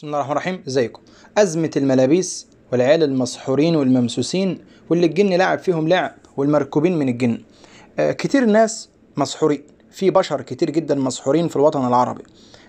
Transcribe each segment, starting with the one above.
بسم الله الرحمن الرحيم ازيكم ازمه الملابيس والعيال المسحورين والممسوسين واللي الجن لعب فيهم لعب والمركوبين من الجن آه كتير ناس مسحورين في بشر كتير جدا مسحورين في الوطن العربي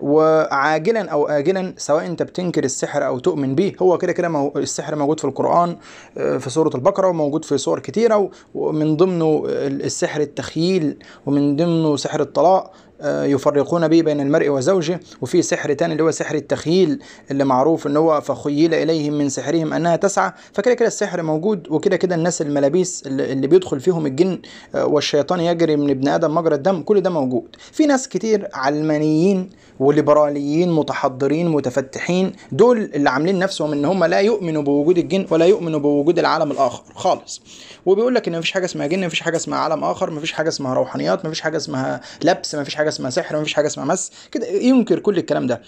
وعاجلا او اجلا سواء انت بتنكر السحر او تؤمن به هو كده كده مو السحر موجود في القران آه، في سوره البقره وموجود في سور كتيره ومن ضمنه السحر التخييل ومن ضمنه سحر الطلاق آه، يفرقون به بين المرء وزوجه وفي سحر تاني اللي هو سحر التخييل اللي معروف ان هو فخيل اليهم من سحرهم انها تسعى فكده كده السحر موجود وكده كده الناس الملابيس اللي بيدخل فيهم الجن آه، والشيطان يجري من ابن ادم مجرى الدم كل ده موجود في ناس كتير علمانيين وليبراليين متحضرين متفتحين دول اللي عاملين نفسهم ان هم لا يؤمنوا بوجود الجن ولا يؤمنوا بوجود العالم الاخر خالص وبيقول لك ان مفيش حاجه اسمها جن مفيش حاجه اسمها عالم اخر مفيش حاجه اسمها روحانيات مفيش حاجه اسمها لبس مفيش حاجه حاجه اسمها سحر ومفيش حاجه اسمها مس كده ينكر كل الكلام ده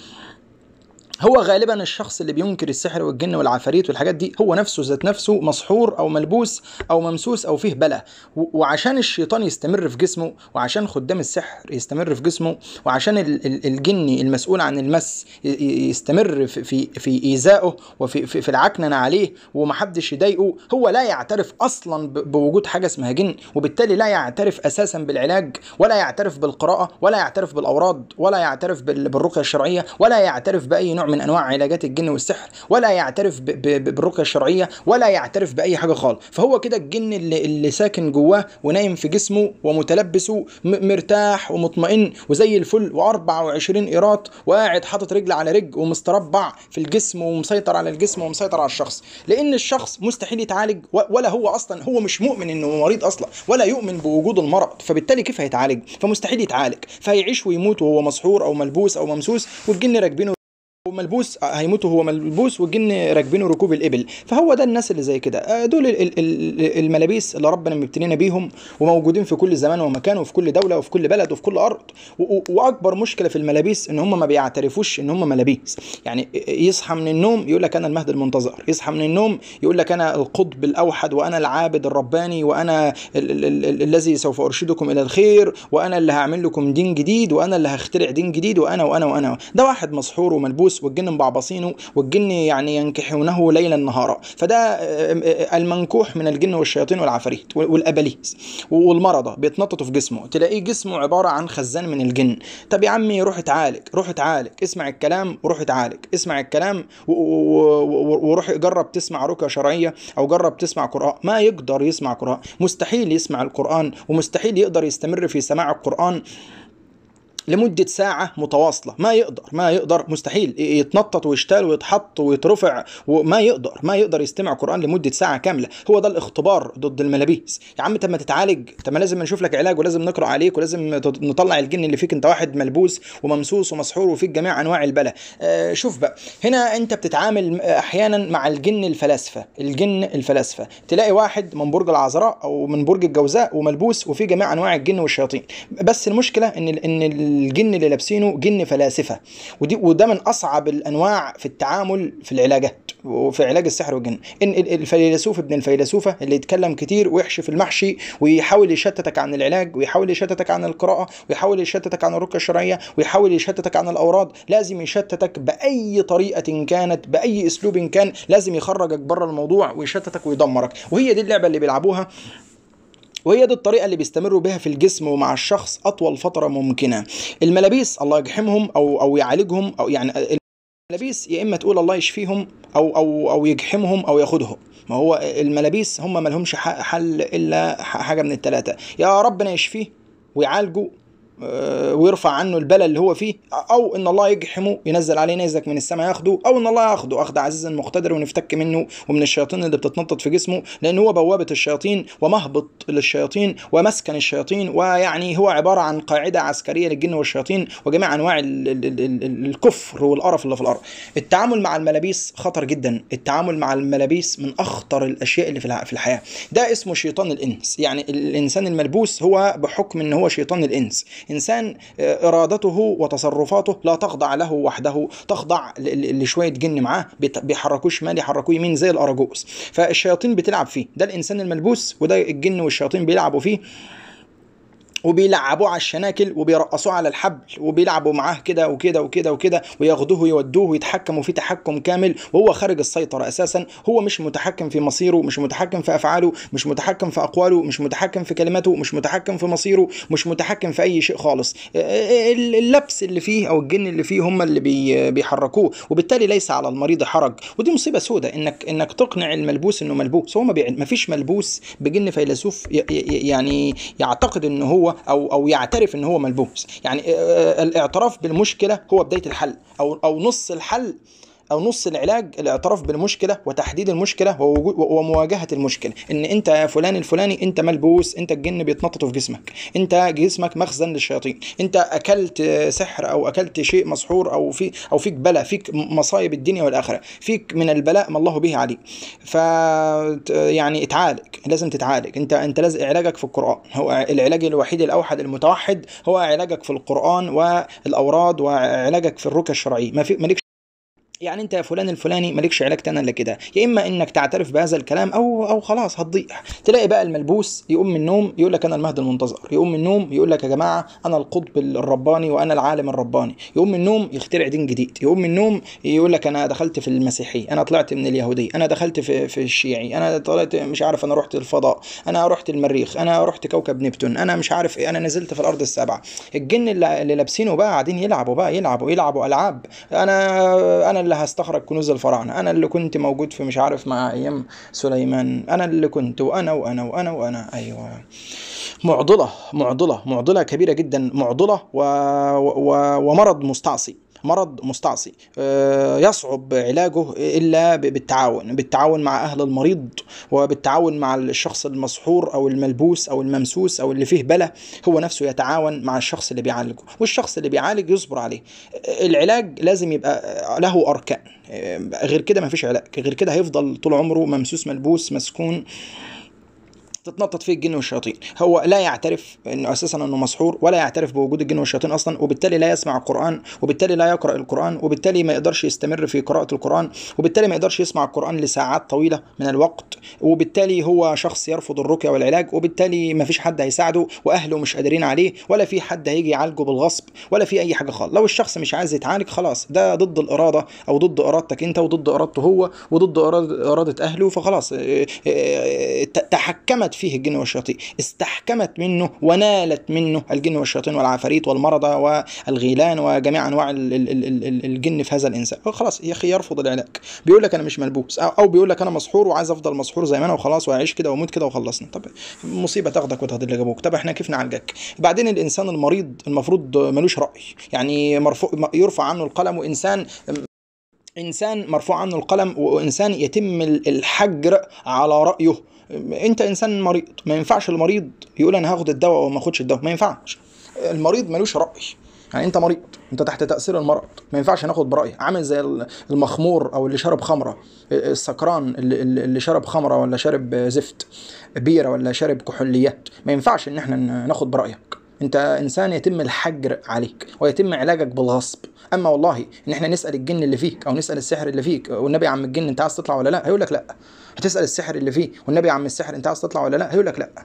هو غالبا الشخص اللي بينكر السحر والجن والعفاريت والحاجات دي هو نفسه ذات نفسه مسحور او ملبوس او ممسوس او فيه بلا وعشان الشيطان يستمر في جسمه وعشان خدام السحر يستمر في جسمه وعشان الجني المسؤول عن المس يستمر في في, في ايذائه وفي في, في العكننه عليه ومحدش يضايقه هو لا يعترف اصلا بوجود حاجه اسمها جن وبالتالي لا يعترف اساسا بالعلاج ولا يعترف بالقراءه ولا يعترف بالاوراد ولا يعترف بالرقيه الشرعيه ولا يعترف باي نوع من انواع علاجات الجن والسحر ولا يعترف بالرقيه الشرعيه ولا يعترف باي حاجه خالص فهو كده الجن اللي, اللي ساكن جواه ونايم في جسمه ومتلبس مرتاح ومطمئن وزي الفل و24 ايراد وقاعد حاطط رجل على رجل ومستربع في الجسم ومسيطر على الجسم ومسيطر على الشخص لان الشخص مستحيل يتعالج ولا هو اصلا هو مش مؤمن انه مريض اصلا ولا يؤمن بوجود المرض فبالتالي كيف هيتعالج فمستحيل يتعالج فهيعيش ويموت وهو مسحور او ملبوس او ممسوس والجن راكبينه ملبوس آه، هيموت وهو ملبوس والجن راكبينه ركوب الابل فهو ده الناس اللي زي كده آه، دول الملابيس اللي ربنا مبتلينا بيهم وموجودين في كل زمان ومكان وفي كل دوله وفي كل بلد وفي كل ارض واكبر مشكله في الملابيس ان هم ما بيعترفوش ان هم ملابيس يعني يصحى من النوم يقول لك انا المهد المنتظر يصحى من النوم يقول لك انا القطب الاوحد وانا العابد الرباني وانا الذي سوف ارشدكم الى الخير وانا اللي هعمل لكم دين جديد وانا اللي هخترع دين جديد وانا وانا وانا ده واحد مسحور وملبوس والجن مبعبصينه والجن يعني ينكحونه ليلا نهارا فده آه، آه، آه، المنكوح من الجن والشياطين والعفاريت والاباليس والمرضى بيتنططوا في جسمه تلاقيه جسمه عباره عن خزان من الجن طب يا عمي روح اتعالج روح اتعالج اسمع الكلام وروح اتعالج اسمع الكلام وروح جرب تسمع رقيه شرعيه او جرب تسمع قران ما يقدر يسمع قران مستحيل يسمع القران ومستحيل يقدر يستمر في سماع القران لمدة ساعة متواصلة ما يقدر ما يقدر مستحيل يتنطط ويشتال ويتحط ويترفع وما يقدر ما يقدر يستمع قرآن لمدة ساعة كاملة هو ده الاختبار ضد الملابيس يا عم طب ما تتعالج طب ما لازم نشوف لك علاج ولازم نقرأ عليك ولازم نطلع الجن اللي فيك انت واحد ملبوس وممسوس ومسحور وفيك جميع انواع البلا آه، شوف بقى هنا انت بتتعامل احيانا مع الجن الفلاسفة الجن الفلاسفة تلاقي واحد من برج العذراء او من برج الجوزاء وملبوس وفيه جميع انواع الجن والشياطين بس المشكلة ان ان الجن اللي لابسينه جن فلاسفه ودي وده من اصعب الانواع في التعامل في العلاجات وفي علاج السحر والجن ان الفيلسوف ابن الفيلسوفه اللي يتكلم كتير ويحشي في المحشي ويحاول يشتتك عن العلاج ويحاول يشتتك عن القراءه ويحاول يشتتك عن الرقيه الشرعيه ويحاول يشتتك عن الاوراد لازم يشتتك باي طريقه كانت باي اسلوب كان لازم يخرجك بره الموضوع ويشتتك ويدمرك وهي دي اللعبه اللي بيلعبوها وهي دي الطريقه اللي بيستمروا بها في الجسم ومع الشخص اطول فتره ممكنه الملابيس الله يجحمهم او او يعالجهم او يعني الملابيس يا اما تقول الله يشفيهم او او او يجحمهم او ياخدهم ما هو الملابيس هم ما لهمش حل الا حاجه من التلاتة يا ربنا يشفيه ويعالجه آه، ويرفع عنه البلاء اللي هو فيه او ان الله يجحمه ينزل عليه نيزك من السماء ياخده او ان الله ياخده اخذ عزيز مقتدر ونفتك منه ومن الشياطين اللي بتتنطط في جسمه لان هو بوابه الشياطين ومهبط للشياطين ومسكن الشياطين ويعني هو عباره عن قاعده عسكريه للجن والشياطين وجميع انواع الكفر والقرف اللي في الارض التعامل مع الملابيس خطر جدا التعامل مع الملابيس من اخطر الاشياء اللي في الحياه ده اسمه شيطان الانس يعني الانسان الملبوس هو بحكم ان هو شيطان الانس انسان آه، ارادته وتصرفاته لا تخضع له وحده تخضع لشويه جن معاه بيحركوه شمال يحركوه يمين زي الاراجوز فالشياطين بتلعب فيه ده الانسان الملبوس وده الجن والشياطين بيلعبوا فيه وبيلعبوه على الشناكل وبيرقصوه على الحبل وبيلعبوا معاه كده وكده وكده وكده وياخدوه يودوه ويتحكموا فيه تحكم كامل وهو خارج السيطرة أساسا هو مش متحكم في مصيره مش متحكم في أفعاله مش متحكم في أقواله مش متحكم في كلماته مش متحكم في مصيره مش متحكم في أي شيء خالص آه، آه، آه، اللبس اللي فيه أو الجن اللي فيه هم اللي بيحركوه وبالتالي ليس على المريض حرج ودي مصيبة سودة إنك إنك تقنع الملبوس إنه ملبوس هو ما فيش ملبوس بجن فيلسوف يعني يعتقد إن هو او او يعترف ان هو ملبوس يعني آه، آه، الاعتراف بالمشكله هو بدايه الحل او او نص الحل او نص العلاج الاعتراف بالمشكله وتحديد المشكله ومواجهه المشكله ان انت يا فلان الفلاني انت ملبوس انت الجن بيتنططوا في جسمك انت جسمك مخزن للشياطين انت اكلت سحر او اكلت شيء مسحور او في او فيك بلاء فيك مصايب الدنيا والاخره فيك من البلاء ما الله به عليه ف يعني اتعالج لازم تتعالج انت انت لازم علاجك في القران هو العلاج الوحيد الاوحد المتوحد هو علاجك في القران والاوراد وعلاجك في الركى الشرعيه ما في مالكش يعني انت يا فلان الفلاني مالكش علاج تاني الا كده يا اما انك تعترف بهذا الكلام او او خلاص هتضيع تلاقي بقى الملبوس يقوم من النوم يقول لك انا المهدي المنتظر يقوم من النوم يقول لك يا جماعه انا القطب الرباني وانا العالم الرباني يقوم من النوم يخترع دين جديد يقوم من النوم يقول لك انا دخلت في المسيحي انا طلعت من اليهودي انا دخلت في, في الشيعي انا طلعت مش عارف انا رحت الفضاء انا رحت المريخ انا رحت كوكب نبتون انا مش عارف ايه انا نزلت في الارض السابعه الجن اللي لابسينه بقى قاعدين يلعبوا بقى يلعبوا يلعبوا العاب انا انا اللي هستخرج كنوز الفراعنه انا اللي كنت موجود في مش عارف مع ايام سليمان انا اللي كنت وانا وانا وانا وانا ايوه معضله معضله معضله كبيره جدا معضله و... و... ومرض مستعصي مرض مستعصي آه، يصعب علاجه إلا بالتعاون بالتعاون مع أهل المريض وبالتعاون مع الشخص المسحور أو الملبوس أو الممسوس أو اللي فيه بلا هو نفسه يتعاون مع الشخص اللي بيعالجه والشخص اللي بيعالج يصبر عليه العلاج لازم يبقى له أركان آه، غير كده مفيش علاج غير كده هيفضل طول عمره ممسوس ملبوس مسكون تتنطط فيه الجن والشياطين هو لا يعترف انه اساسا انه مسحور ولا يعترف بوجود الجن والشياطين اصلا وبالتالي لا يسمع القران وبالتالي لا يقرا القران وبالتالي ما يقدرش يستمر في قراءه القران وبالتالي ما يقدرش يسمع القران لساعات طويله من الوقت وبالتالي هو شخص يرفض الرقيه والعلاج وبالتالي ما فيش حد هيساعده واهله مش قادرين عليه ولا في حد هيجي يعالجه بالغصب ولا في اي حاجه خالص لو الشخص مش عايز يتعالج خلاص ده ضد الاراده او ضد ارادتك انت وضد ارادته هو وضد اراده اهله فخلاص آه، آه، آه، تحكمت فيه الجن والشياطين استحكمت منه ونالت منه الجن والشياطين والعفاريت والمرضى والغيلان وجميع انواع الجن في هذا الانسان خلاص يا اخي يرفض العلاج بيقول لك انا مش ملبوس او بيقول لك انا مسحور وعايز افضل مسحور زي ما انا وخلاص واعيش كده واموت كده وخلصنا طب مصيبه تاخدك وتهدل ابوك طب احنا كيف نعالجك بعدين الانسان المريض المفروض ملوش راي يعني مرفوع يرفع عنه القلم وانسان انسان مرفوع عنه القلم وانسان يتم الحجر على رايه انت انسان مريض ما ينفعش المريض يقول انا هاخد الدواء وما اخدش الدواء ما ينفعش المريض ملوش راي يعني انت مريض انت تحت تاثير المرض ما ينفعش ناخد برايك عامل زي المخمور او اللي شارب خمره السكران اللي, اللي شارب خمره ولا شارب زفت بيره ولا شارب كحوليات ما ينفعش ان احنا ناخد برايك انت انسان يتم الحجر عليك ويتم علاجك بالغصب اما والله ان احنا نسال الجن اللي فيك او نسال السحر اللي فيك والنبي عم الجن انت عايز تطلع ولا لا هيقول لك لا هتسال السحر اللي فيه والنبي عم السحر انت عايز تطلع ولا لا هيقول لك لا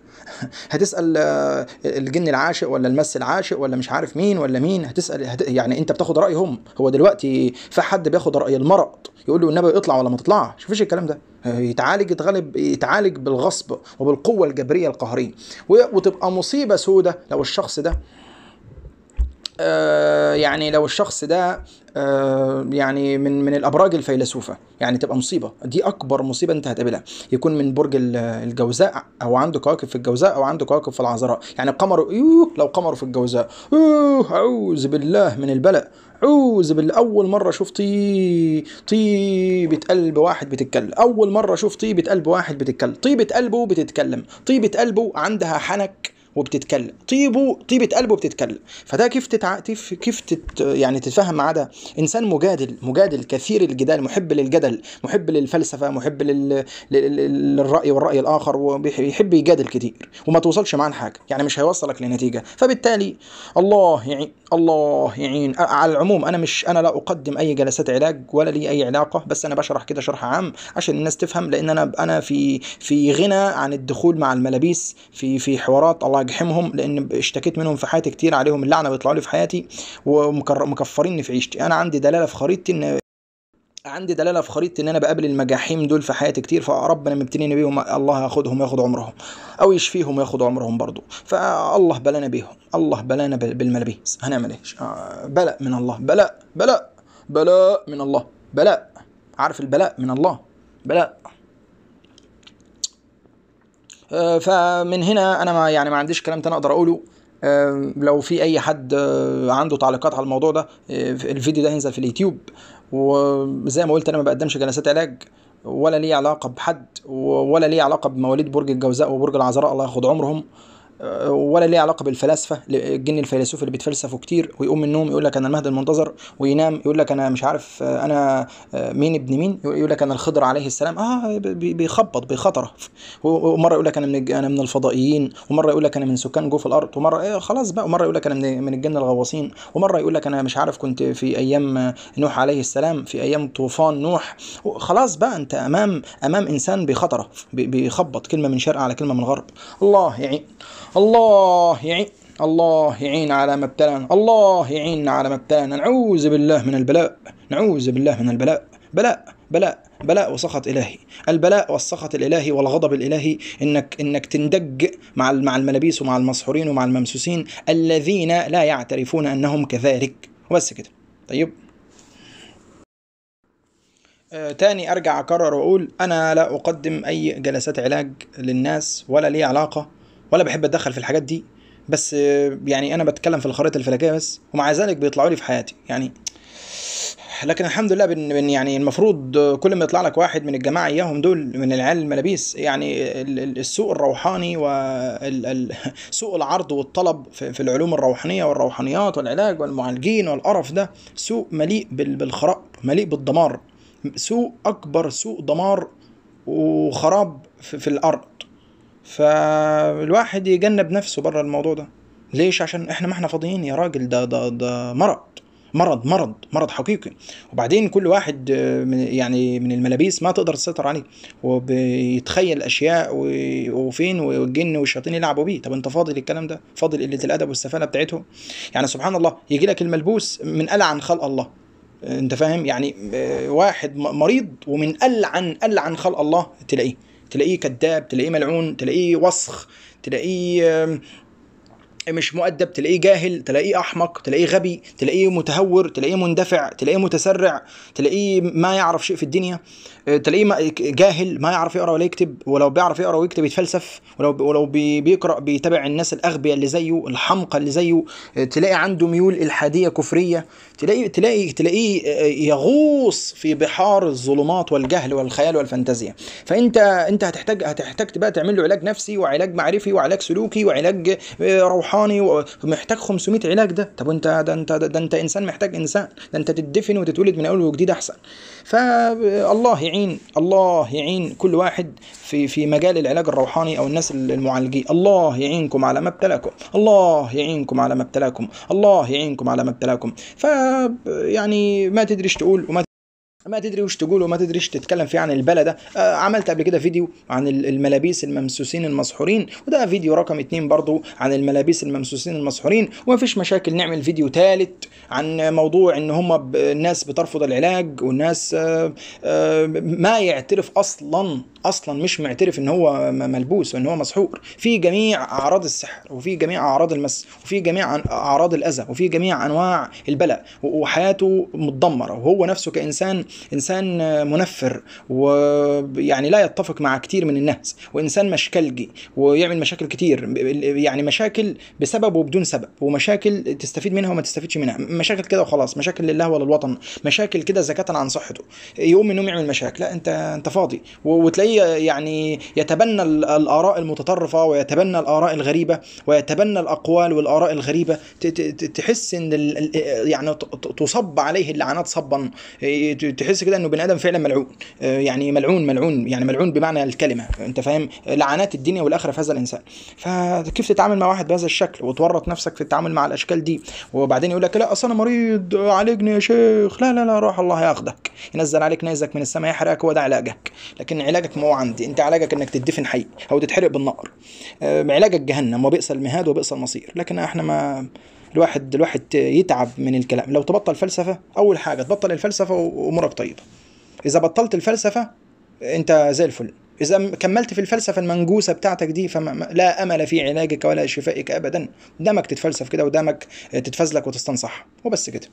هتسال آه، الجن العاشق ولا المس العاشق ولا مش عارف مين ولا مين هتسال هت... يعني انت بتاخد رايهم هو دلوقتي في حد بياخد راي المرض يقول له النبي اطلع ولا ما تطلعش مفيش الكلام ده يتعالج يتغلب يتعالج بالغصب وبالقوه الجبريه القهريه وتبقى مصيبه سودة لو الشخص ده آه، يعني لو الشخص ده آه، يعني من من الابراج الفيلسوفه يعني تبقى مصيبه دي اكبر مصيبه انت هتقابلها يكون من برج الجوزاء او عنده كواكب في الجوزاء او عنده كواكب في العذراء يعني قمره لو قمره في الجوزاء اعوذ بالله من البلاء عوز بالاول مره شوف طي طيبه قلب واحد بتتكلم اول مره شوف طيبه قلب واحد بتتكلم طيبه قلبه بتتكلم طيبه قلبه عندها حنك وبتتكلم طيبه طيبه قلبه بتتكلم فده كيف تتع... كيف تت... يعني تتفهم معاه ده انسان مجادل مجادل كثير الجدال محب للجدل محب للفلسفه محب لل... لل... للراي والراي الاخر وبيحب يجادل كتير وما توصلش معاه لحاجه يعني مش هيوصلك لنتيجه فبالتالي الله يعين الله يعين على العموم انا مش انا لا اقدم اي جلسات علاج ولا لي اي علاقه بس انا بشرح كده شرح عام عشان الناس تفهم لان انا انا في في غنى عن الدخول مع الملابيس في في حوارات الله اجحمهم لان اشتكيت منهم في حياتي كتير عليهم اللعنه بيطلعوا لي في حياتي ومكفريني في عيشتي انا عندي دلاله في خريطتي ان عندي دلاله في خريطتي ان انا بقابل المجاحيم دول في حياتي كتير فربنا مبتنيني بيهم الله ياخدهم ياخد عمرهم او يشفيهم ياخد عمرهم برضو فالله بلانا بيهم الله بلانا بالملابس هنعمل ايه آه، بلاء من الله بلاء بلاء بلاء من الله بلاء عارف البلاء من الله بلاء فمن هنا انا ما يعني ما عنديش كلام تاني اقدر اقوله آه، لو في اي حد آه، عنده تعليقات على الموضوع ده آه، الفيديو ده هينزل في اليوتيوب وزي ما قلت انا ما بقدمش جلسات علاج ولا ليه علاقه بحد ولا ليه علاقه بمواليد برج الجوزاء وبرج العذراء الله ياخد عمرهم ولا ليه علاقه بالفلاسفه الجن الفيلسوف اللي بيتفلسفوا كتير ويقوم من النوم يقول لك انا المهد المنتظر وينام يقول لك انا مش عارف انا آه، مين ابن مين يقول لك انا الخضر عليه السلام اه بيخبط بخطره ومره يقول لك انا من انا من الفضائيين ومره يقول لك انا من سكان جوف الارض ومره إيه خلاص بقى ومره يقول لك انا من الجن الغواصين ومره يقول لك انا مش عارف كنت في ايام آه، نوح عليه السلام في ايام طوفان نوح خلاص بقى انت امام امام انسان بخطره بيخبط كلمه من شرق على كلمه من غرب الله يعين الله يعين الله يعين على ما ابتلانا الله يعيننا على ما ابتلانا نعوذ بالله من البلاء نعوذ بالله من البلاء بلاء بلاء بلاء وسخط الهي البلاء والسخط الالهي والغضب الالهي انك انك تندج مع مع الملابيس ومع المسحورين ومع الممسوسين الذين لا يعترفون انهم كذلك وبس كده طيب آه تاني ارجع اكرر واقول انا لا اقدم اي جلسات علاج للناس ولا لي علاقه ولا بحب اتدخل في الحاجات دي بس يعني انا بتكلم في الخريطه الفلكيه بس ومع ذلك بيطلعوا لي في حياتي يعني لكن الحمد لله بن بن يعني المفروض كل ما يطلع لك واحد من الجماعه اياهم دول من العيال الملابيس يعني السوق الروحاني وسوق العرض والطلب في العلوم الروحانيه والروحانيات والعلاج والمعالجين والقرف ده سوق مليء بالخراب مليء بالدمار سوق اكبر سوق دمار وخراب في الارض فالواحد يجنب نفسه بره الموضوع ده ليش عشان احنا ما احنا فاضيين يا راجل ده ده ده مرض مرض مرض مرض حقيقي وبعدين كل واحد آه، من يعني من الملابيس ما تقدر تسيطر عليه وبيتخيل اشياء وفين والجن والشياطين يلعبوا بيه طب انت فاضي للكلام ده فاضي قله الادب والسفاله بتاعتهم يعني سبحان الله يجي لك الملبوس من العن خلق الله انت فاهم يعني آه، واحد مريض ومن العن العن خلق الله تلاقيه تلاقيه كذاب تلاقيه ملعون تلاقيه وسخ تلاقيه مش مؤدب تلاقيه جاهل تلاقيه احمق تلاقيه غبي تلاقيه متهور تلاقيه مندفع تلاقيه متسرع تلاقيه ما يعرف شيء في الدنيا آه، تلاقيه جاهل ما يعرف يقرا ولا يكتب ولو بيعرف يقرا ويكتب يتفلسف ولو ولو بيقرا بيتابع الناس الاغبياء اللي زيه الحمقى اللي زيه آه، تلاقي عنده ميول الحاديه كفريه تلاقي تلاقي تلاقيه آه، يغوص في بحار الظلمات والجهل والخيال والفانتازيا فانت انت هتحتاج هتحتاج بقى تعمل له علاج نفسي وعلاج معرفي وعلاج سلوكي وعلاج روحاني محتاج 500 علاج ده طب انت ده انت ده انت انسان محتاج انسان ده انت تدفن وتتولد من اول وجديد احسن فالله يعين الله يعين كل واحد في في مجال العلاج الروحاني او الناس المعالجين الله يعينكم على ما ابتلاكم الله يعينكم على ما ابتلاكم الله يعينكم على ما ابتلاكم فيعني ما تدريش تقول وما ما تدري وش تقول وما تدري تتكلم فيه عن البلد ده آه، عملت قبل كده فيديو عن الملابس الممسوسين المسحورين وده فيديو رقم اتنين برضو عن الملابس الممسوسين المسحورين ومفيش مشاكل نعمل فيديو تالت عن موضوع ان هم الناس بترفض العلاج والناس آه، آه، ما يعترف اصلا اصلا مش معترف ان هو ملبوس وان هو مسحور في جميع اعراض السحر وفي جميع اعراض المس وفي جميع اعراض الاذى وفي جميع انواع البلاء وحياته متدمره وهو نفسه كانسان انسان منفر ويعني لا يتفق مع كتير من الناس وانسان مشكلجي ويعمل مشاكل كتير يعني مشاكل بسبب وبدون سبب ومشاكل تستفيد منها وما تستفيدش منها مشاكل كده وخلاص مشاكل لله ولا الوطن مشاكل كده زكاه عن صحته يقوم من النوم يعمل مشاكل لا انت انت فاضي وتلاقيه يعني يتبنى الآراء المتطرفة ويتبنى الآراء الغريبة ويتبنى الأقوال والآراء الغريبة تحس إن يعني تصب عليه اللعنات صبا إيه، تحس كده إنه بني آدم فعلا ملعون إيه، يعني ملعون ملعون يعني ملعون بمعنى الكلمة أنت فاهم لعنات الدنيا والآخرة في هذا الإنسان فكيف تتعامل مع واحد بهذا الشكل وتورط نفسك في التعامل مع الأشكال دي وبعدين يقول لك لا أصل أنا مريض عالجني يا شيخ لا لا لا روح الله ياخدك ينزل عليك نيزك من السماء يحرقك هو ده علاجك لكن علاجك ما هو عندي انت علاجك انك تدفن حي او تتحرق بالنار آه، علاجك جهنم وبئس المهاد وبئس المصير لكن احنا ما الواحد الواحد يتعب من الكلام لو تبطل فلسفه اول حاجه تبطل الفلسفه وامورك طيبه اذا بطلت الفلسفه انت زي الفل اذا كملت في الفلسفه المنجوسه بتاعتك دي فلا امل في علاجك ولا شفائك ابدا دمك تتفلسف كده ودمك تتفزلك وتستنصح وبس كده